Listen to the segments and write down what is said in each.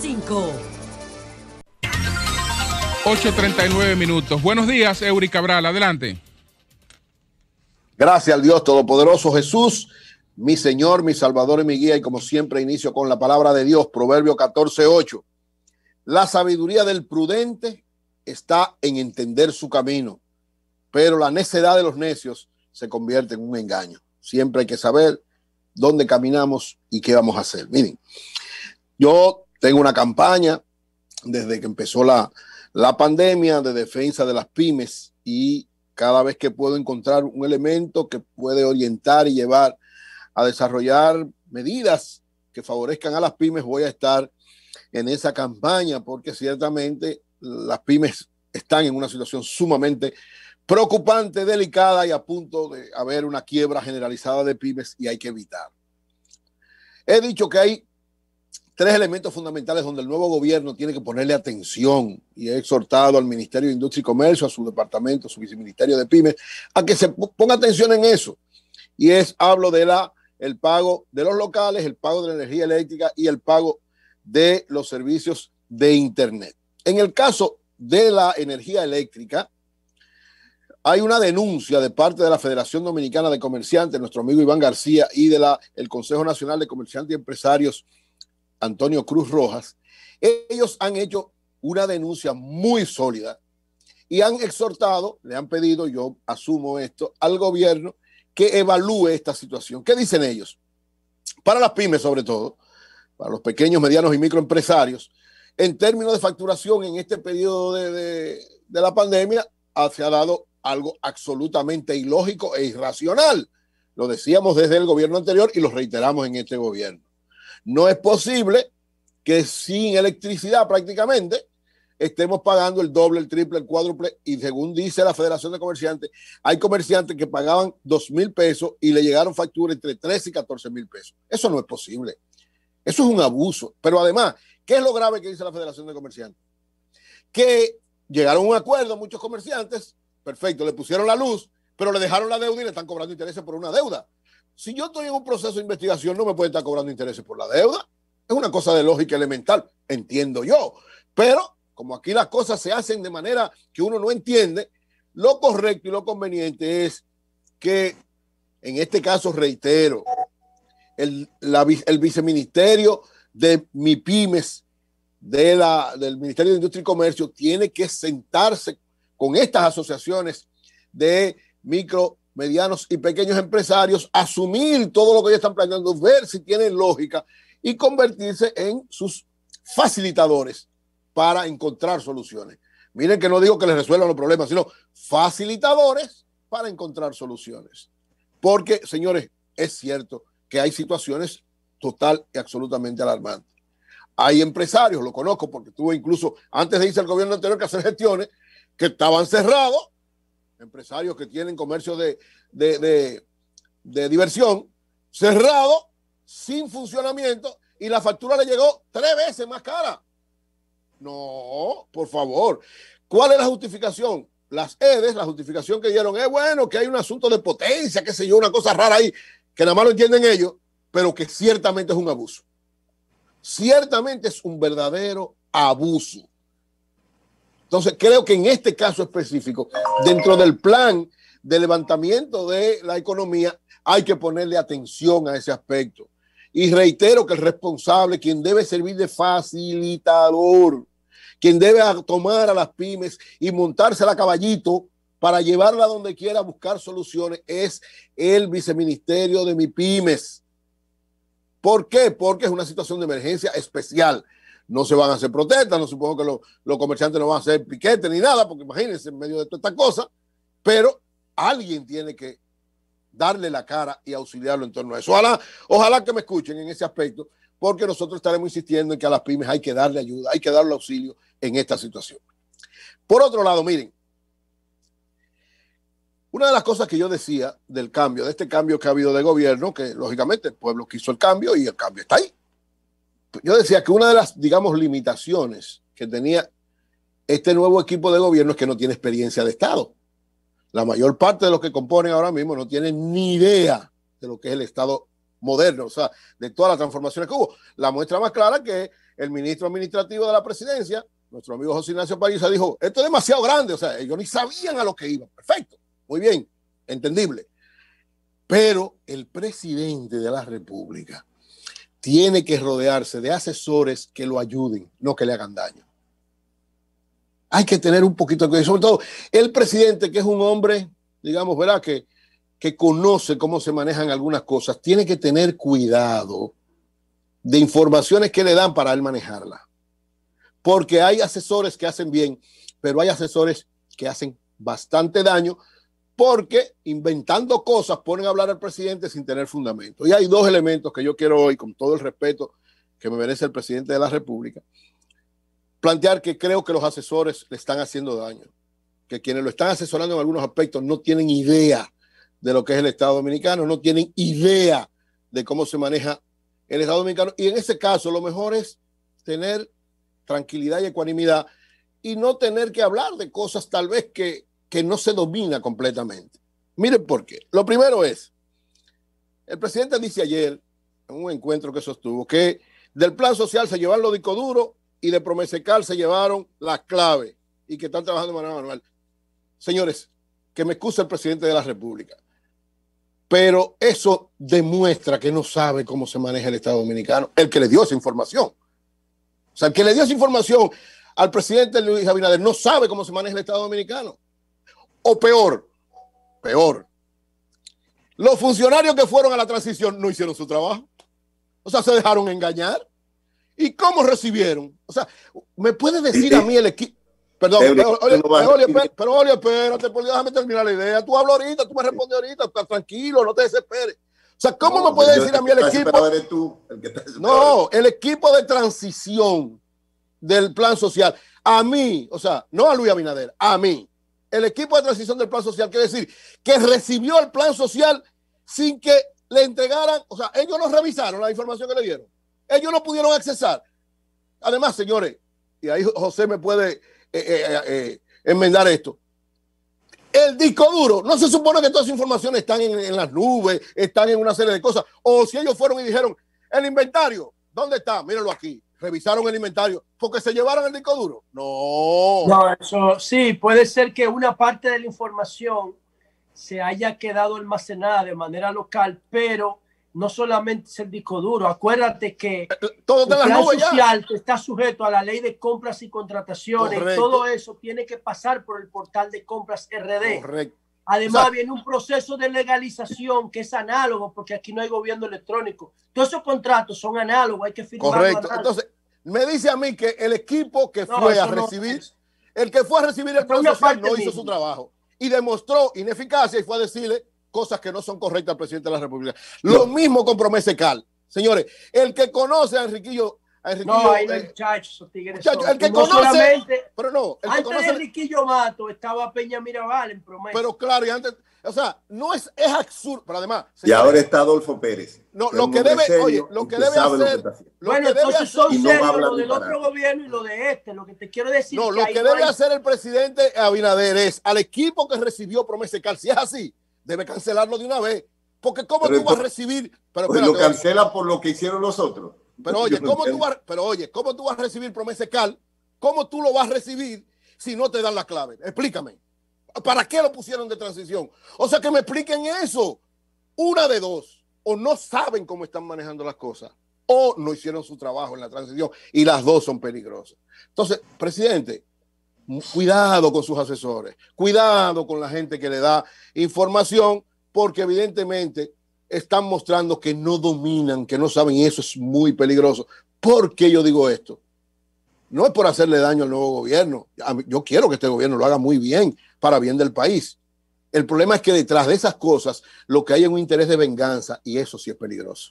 5. 8.39 minutos. Buenos días, Eury Cabral. Adelante. Gracias al Dios Todopoderoso Jesús, mi Señor, mi Salvador y mi guía. Y como siempre inicio con la palabra de Dios, Proverbio 14.8. La sabiduría del prudente está en entender su camino, pero la necedad de los necios se convierte en un engaño. Siempre hay que saber dónde caminamos y qué vamos a hacer. Miren, yo tengo una campaña desde que empezó la, la pandemia de defensa de las pymes y cada vez que puedo encontrar un elemento que puede orientar y llevar a desarrollar medidas que favorezcan a las pymes, voy a estar en esa campaña porque ciertamente las pymes están en una situación sumamente preocupante, delicada y a punto de haber una quiebra generalizada de pymes y hay que evitar. He dicho que hay tres elementos fundamentales donde el nuevo gobierno tiene que ponerle atención y he exhortado al Ministerio de Industria y Comercio, a su departamento, a su viceministerio de Pymes, a que se ponga atención en eso. Y es, hablo de la, el pago de los locales, el pago de la energía eléctrica y el pago de los servicios de Internet. En el caso de la energía eléctrica, hay una denuncia de parte de la Federación Dominicana de Comerciantes, nuestro amigo Iván García, y del el Consejo Nacional de Comerciantes y Empresarios Antonio Cruz Rojas, ellos han hecho una denuncia muy sólida y han exhortado, le han pedido, yo asumo esto, al gobierno que evalúe esta situación. ¿Qué dicen ellos? Para las pymes sobre todo, para los pequeños, medianos y microempresarios, en términos de facturación en este periodo de, la pandemia, ah, se ha dado algo absolutamente ilógico e irracional. Lo decíamos desde el gobierno anterior y lo reiteramos en este gobierno. No es posible que sin electricidad prácticamente estemos pagando el doble, el triple, el cuádruple. Y según dice la Federación de Comerciantes, hay comerciantes que pagaban dos mil pesos y le llegaron facturas entre 13 y catorce mil pesos. Eso no es posible. Eso es un abuso. Pero además, ¿qué es lo grave que dice la Federación de Comerciantes? Que llegaron a un acuerdo muchos comerciantes, perfecto, le pusieron la luz, pero le dejaron la deuda y le están cobrando intereses por una deuda. Si yo estoy en un proceso de investigación, no me pueden estar cobrando intereses por la deuda. Es una cosa de lógica elemental, entiendo yo. Pero como aquí las cosas se hacen de manera que uno no entiende, lo correcto y lo conveniente es que, en este caso, reitero, el, viceministerio de MIPIMES de del Ministerio de Industria y Comercio tiene que sentarse con estas asociaciones de micro medianos y pequeños empresarios asumir todo lo que ellos están planteando ver si tienen lógica y convertirse en sus facilitadores para encontrar soluciones. Miren que no digo que les resuelvan los problemas, sino facilitadores para encontrar soluciones. Porque, señores, es cierto que hay situaciones total y absolutamente alarmantes. Hay empresarios, lo conozco porque tuve incluso, antes de irse al gobierno anterior que hacer gestiones, que estaban cerrados empresarios que tienen comercio de, diversión cerrado, sin funcionamiento, y la factura le llegó tres veces más cara. No, por favor. ¿Cuál es la justificación? Las EDES, la justificación que dieron es bueno que hay un asunto de potencia, que sé yo, una cosa rara ahí, que nada más lo entienden ellos, pero que ciertamente es un abuso. Ciertamente es un verdadero abuso. Entonces, creo que en este caso específico, dentro del plan de levantamiento de la economía, hay que ponerle atención a ese aspecto. Y reitero que el responsable, quien debe servir de facilitador, quien debe tomar a las pymes y montarse a caballito para llevarla donde quiera a buscar soluciones, es el viceministerio de mi pymes. ¿Por qué? Porque es una situación de emergencia especial no se van a hacer protestas, no supongo que los comerciantes no van a hacer piquetes ni nada, porque imagínense en medio de toda esta cosa, pero alguien tiene que darle la cara y auxiliarlo en torno a eso. Ojalá, ojalá que me escuchen en ese aspecto, porque nosotros estaremos insistiendo en que a las pymes hay que darle ayuda, hay que darle auxilio en esta situación. Por otro lado, miren, una de las cosas que yo decía del cambio, de este cambio que ha habido de gobierno, que lógicamente el pueblo quiso el cambio y el cambio está ahí yo decía que una de las, digamos, limitaciones que tenía este nuevo equipo de gobierno es que no tiene experiencia de Estado. La mayor parte de los que componen ahora mismo no tienen ni idea de lo que es el Estado moderno, o sea, de todas las transformaciones que hubo. La muestra más clara que el ministro administrativo de la presidencia, nuestro amigo José Ignacio Parisa, dijo, esto es demasiado grande, o sea, ellos ni sabían a lo que iba. Perfecto, muy bien, entendible. Pero el presidente de la República, tiene que rodearse de asesores que lo ayuden, no que le hagan daño. Hay que tener un poquito de cuidado. Sobre todo el presidente, que es un hombre, digamos, ¿verdad? Que, que conoce cómo se manejan algunas cosas, tiene que tener cuidado de informaciones que le dan para él manejarlas. Porque hay asesores que hacen bien, pero hay asesores que hacen bastante daño porque inventando cosas ponen a hablar al presidente sin tener fundamento. Y hay dos elementos que yo quiero hoy, con todo el respeto que me merece el presidente de la República, plantear que creo que los asesores le están haciendo daño, que quienes lo están asesorando en algunos aspectos no tienen idea de lo que es el Estado Dominicano, no tienen idea de cómo se maneja el Estado Dominicano. Y en ese caso lo mejor es tener tranquilidad y ecuanimidad y no tener que hablar de cosas tal vez que que no se domina completamente. Miren por qué. Lo primero es, el presidente dice ayer, en un encuentro que sostuvo, que del plan social se llevaron los discos duros y de Promesecal se llevaron las claves y que están trabajando de manera manual. Señores, que me excuse el presidente de la República, pero eso demuestra que no sabe cómo se maneja el Estado Dominicano, el que le dio esa información. O sea, el que le dio esa información al presidente Luis Abinader no sabe cómo se maneja el Estado Dominicano o peor, peor, los funcionarios que fueron a la transición no hicieron su trabajo. O sea, se dejaron engañar. ¿Y cómo recibieron? O sea, ¿me puede decir a mí el equipo? Perdón, pero, Olio, espérate, por déjame terminar la idea. Tú hablas ahorita, tú me respondes ahorita, está tranquilo, no te desesperes. O sea, ¿cómo me puede decir a mí el equipo? no, el equipo de transición del plan social. A mí, o sea, no a Luis Abinader, a mí el equipo de transición del plan social, quiere decir que recibió el plan social sin que le entregaran, o sea, ellos no revisaron la información que le dieron. Ellos no pudieron accesar. Además, señores, y ahí José me puede eh, eh, eh, enmendar esto. El disco duro, no se supone que todas esas informaciones están en, en, las nubes, están en una serie de cosas. O si ellos fueron y dijeron, el inventario, ¿dónde está? Mírenlo aquí revisaron el inventario, porque se llevaron el disco duro. No. No, eso sí, puede ser que una parte de la información se haya quedado almacenada de manera local, pero no solamente es el disco duro. Acuérdate que eh, eh, todo el social está sujeto a la ley de compras y contrataciones. Todo eso tiene que pasar por el portal de compras RD. Correcto. Además, viene un proceso de legalización que es análogo, porque aquí no hay gobierno electrónico. Todos esos contratos son análogos, hay que firmar. Correcto. Entonces, me dice a mí que el equipo que fue a recibir, el que fue a recibir el proceso no hizo su trabajo y demostró ineficacia y fue a decirle cosas que no son correctas al presidente de la República. Lo mismo con Cal. Señores, el que conoce a Enriquillo no, ahí no hay muchachos, esos tigres. el que no conoce. Pero no, el antes que conoce, de Enriquillo Mato estaba Peña Mirabal en promesa. Pero claro, y antes. O sea, no es, es absurdo, pero además. y ahora está Adolfo Pérez. No, lo que debe, oye, lo que debe hacer. Lo bueno, entonces son serios lo del otro gobierno y lo de este. Lo que te quiero decir. No, que lo que debe hacer el presidente Abinader es al equipo que recibió promesa cal, si es así, debe cancelarlo de una vez. Porque, ¿cómo tú vas a recibir? Pero, pues lo cancela por lo que hicieron los otros. Pero oye, ¿cómo tú vas, pero oye, ¿cómo tú vas a recibir cal? ¿Cómo tú lo vas a recibir si no te dan la clave? Explícame. ¿Para qué lo pusieron de transición? O sea, que me expliquen eso. Una de dos. O no saben cómo están manejando las cosas. O no hicieron su trabajo en la transición. Y las dos son peligrosas. Entonces, presidente, cuidado con sus asesores. Cuidado con la gente que le da información. Porque evidentemente están mostrando que no dominan, que no saben, y eso es muy peligroso. ¿Por qué yo digo esto? No es por hacerle daño al nuevo gobierno. Yo quiero que este gobierno lo haga muy bien, para bien del país. El problema es que detrás de esas cosas lo que hay es un interés de venganza y eso sí es peligroso.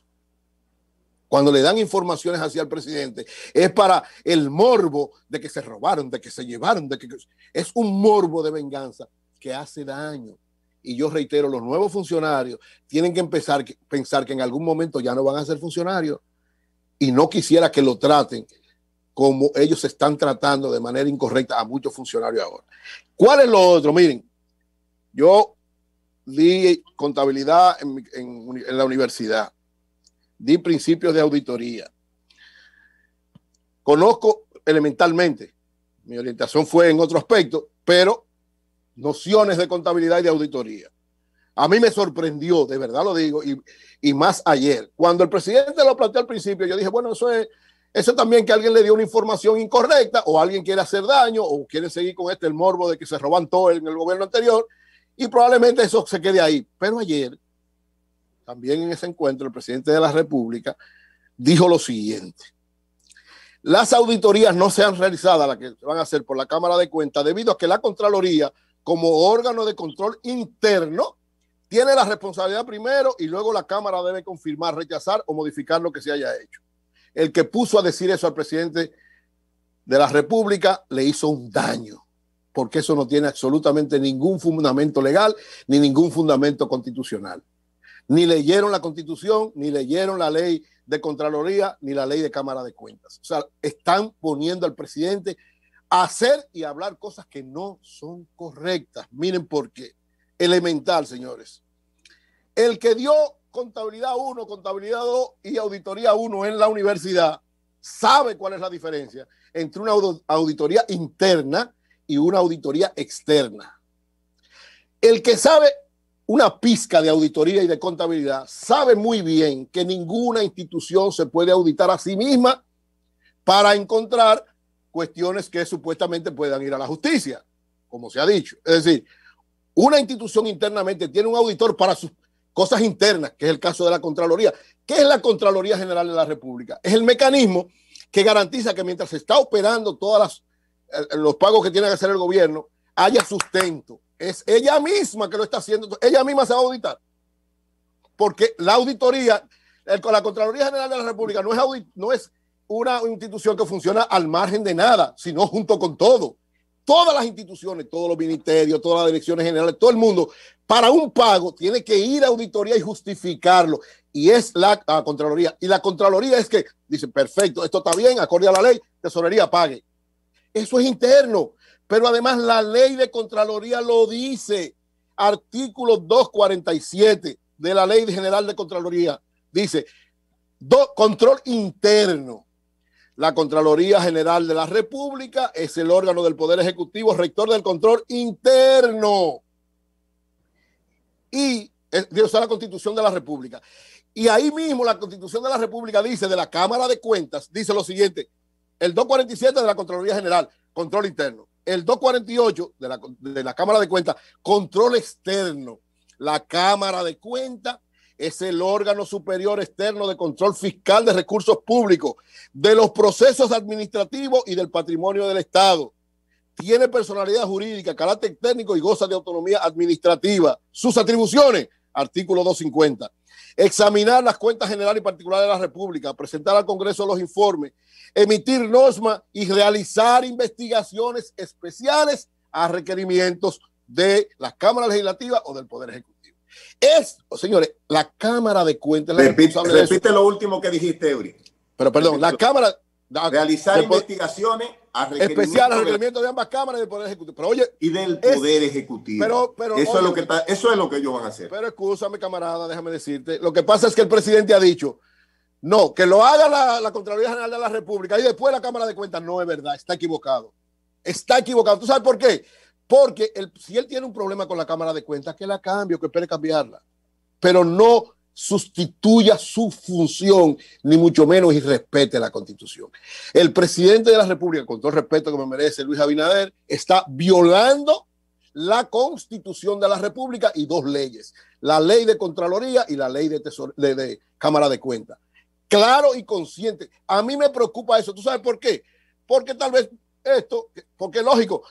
Cuando le dan informaciones hacia el presidente es para el morbo de que se robaron, de que se llevaron, de que es un morbo de venganza que hace daño y yo reitero, los nuevos funcionarios tienen que empezar a pensar que en algún momento ya no van a ser funcionarios y no quisiera que lo traten como ellos están tratando de manera incorrecta a muchos funcionarios ahora. ¿Cuál es lo otro? Miren, yo di contabilidad en la universidad, di principios de auditoría, conozco elementalmente, mi orientación fue en otro aspecto, pero nociones de contabilidad y de auditoría. A mí me sorprendió, de verdad lo digo, y, más ayer. Cuando el presidente lo planteó al principio, yo dije, bueno, eso es, eso también que alguien le dio una información incorrecta, o alguien quiere hacer daño, o quiere seguir con este el morbo de que se roban todo en el gobierno anterior, y probablemente eso se quede ahí. Pero ayer, también en ese encuentro, el presidente de la República dijo lo siguiente. Las auditorías no se han realizado, las que se van a hacer por la Cámara de Cuentas, debido a que la Contraloría como órgano de control interno, tiene la responsabilidad primero y luego la Cámara debe confirmar, rechazar o modificar lo que se haya hecho. El que puso a decir eso al presidente de la República le hizo un daño, porque eso no tiene absolutamente ningún fundamento legal ni ningún fundamento constitucional. Ni leyeron la constitución, ni leyeron la ley de Contraloría, ni la ley de Cámara de Cuentas. O sea, están poniendo al presidente hacer y hablar cosas que no son correctas. Miren por qué. Elemental, señores. El que dio contabilidad 1, contabilidad 2 y auditoría 1 en la universidad sabe cuál es la diferencia entre una auditoría interna y una auditoría externa. El que sabe una pizca de auditoría y de contabilidad sabe muy bien que ninguna institución se puede auditar a sí misma para encontrar cuestiones que supuestamente puedan ir a la justicia, como se ha dicho. Es decir, una institución internamente tiene un auditor para sus cosas internas, que es el caso de la Contraloría. ¿Qué es la Contraloría General de la República? Es el mecanismo que garantiza que mientras se está operando todos eh, los pagos que tiene que hacer el gobierno, haya sustento. Es ella misma que lo está haciendo, ella misma se va a auditar. Porque la auditoría, la Contraloría General de la República no es, audit, no es una institución que funciona al margen de nada, sino junto con todo. Todas las instituciones, todos los ministerios, todas las direcciones generales, todo el mundo, para un pago tiene que ir a auditoría y justificarlo. Y es la Contraloría. Y la Contraloría es que dice, perfecto, esto está bien, acorde a la ley, tesorería pague. Eso es interno. Pero además la ley de Contraloría lo dice. Artículo 247 de la Ley General de Contraloría dice, control interno. La Contraloría General de la República es el órgano del Poder Ejecutivo, rector del control interno. Y es, la Constitución de la República. Y ahí mismo la Constitución de la República dice de la Cámara de Cuentas, dice lo siguiente, el 247 de la Contraloría General, control interno. El 248 de la, de la Cámara de Cuentas, control externo. La Cámara de Cuentas es el órgano superior externo de control fiscal de recursos públicos, de los procesos administrativos y del patrimonio del Estado. Tiene personalidad jurídica, carácter técnico y goza de autonomía administrativa. Sus atribuciones, artículo 250. Examinar las cuentas generales y particulares de la República, presentar al Congreso los informes, emitir normas y realizar investigaciones especiales a requerimientos de la Cámara Legislativa o del Poder Ejecutivo. Es, oh, señores, la Cámara de Cuentas. repite, lo último que dijiste, Eury. Pero perdón, la Cámara. Realizar investigaciones a especial requerimiento de, ambas cámaras y del Poder Ejecutivo. Pero, y del Poder Ejecutivo. Pero, eso, es lo que eso es lo que ellos van a hacer. Pero escúchame, camarada, déjame decirte. Lo que pasa es que el presidente ha dicho. No, que lo haga la, la Contraloría General de la República y después la Cámara de Cuentas. No es verdad, está equivocado. Está equivocado. ¿Tú sabes por qué? Porque si él tiene un problema con la Cámara de Cuentas, que la cambie que espere cambiarla. Pero no sustituya su función, ni mucho menos y respete la Constitución. El presidente de la República, con todo el respeto que me merece Luis Abinader, está violando la Constitución de la República y dos leyes, la ley de Contraloría y la ley de, de, de Cámara de Cuentas. Claro y consciente. A mí me preocupa eso. ¿Tú sabes por qué? Porque tal vez esto, porque lógico,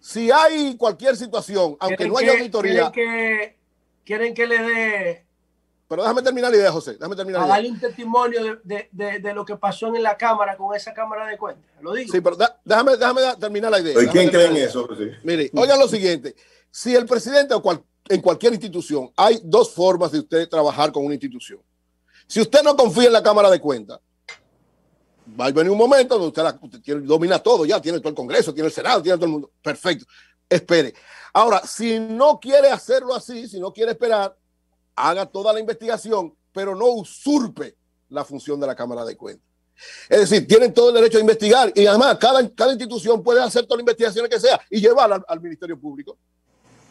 si hay cualquier situación, aunque no haya auditoría. ¿Quieren que, quieren que le dé. Pero déjame terminar la idea, José. Déjame terminar. A darle un testimonio de, lo que pasó en la cámara con esa cámara de cuentas. Lo digo. Sí, pero déjame, terminar la idea. ¿Y quién cree en eso, Mire, oigan lo siguiente. Si el presidente o cual, en cualquier institución, hay dos formas de usted trabajar con una institución. Si usted no confía en la Cámara de Cuentas, va a venir un momento donde usted, domina todo, ya tiene todo el Congreso, tiene el Senado, tiene todo el mundo. Perfecto, espere. Ahora, si no quiere hacerlo así, si no quiere esperar, haga toda la investigación, pero no usurpe la función de la Cámara de Cuentas. Es decir, tienen todo el derecho a investigar y además cada, cada institución puede hacer todas las investigaciones que sea y llevarla al Ministerio Público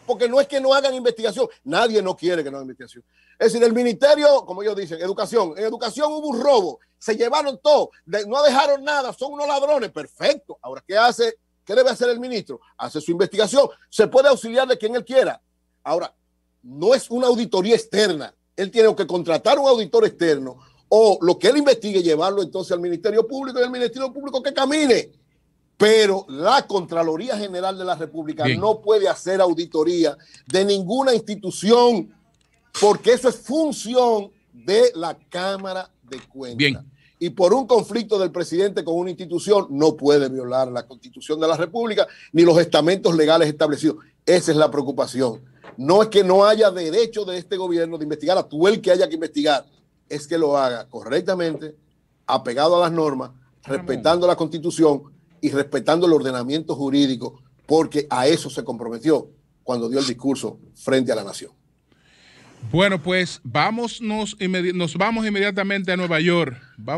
porque no es que no hagan investigación, nadie no quiere que no hagan investigación. Es decir, el ministerio, como ellos dicen, educación, en educación hubo un robo, se llevaron todo, no dejaron nada, son unos ladrones, perfecto. Ahora, ¿qué hace? ¿Qué debe hacer el ministro? Hace su investigación, se puede auxiliar de quien él quiera. Ahora, no es una auditoría externa, él tiene que contratar un auditor externo o lo que él investigue, llevarlo entonces al Ministerio Público y al Ministerio Público que camine pero la Contraloría General de la República no puede hacer auditoría de ninguna institución porque eso es función de la Cámara de Cuentas. Bien. Y por un conflicto del presidente con una institución no puede violar la Constitución de la República ni los estamentos legales establecidos. Esa es la preocupación. No es que no haya derecho de este gobierno de investigar a todo el que haya que investigar, es que lo haga correctamente, apegado a las normas, respetando la Constitución, y respetando el ordenamiento jurídico, porque a eso se comprometió cuando dio el discurso frente a la nación. Bueno, pues vámonos nos vamos inmediatamente a Nueva York. Vamos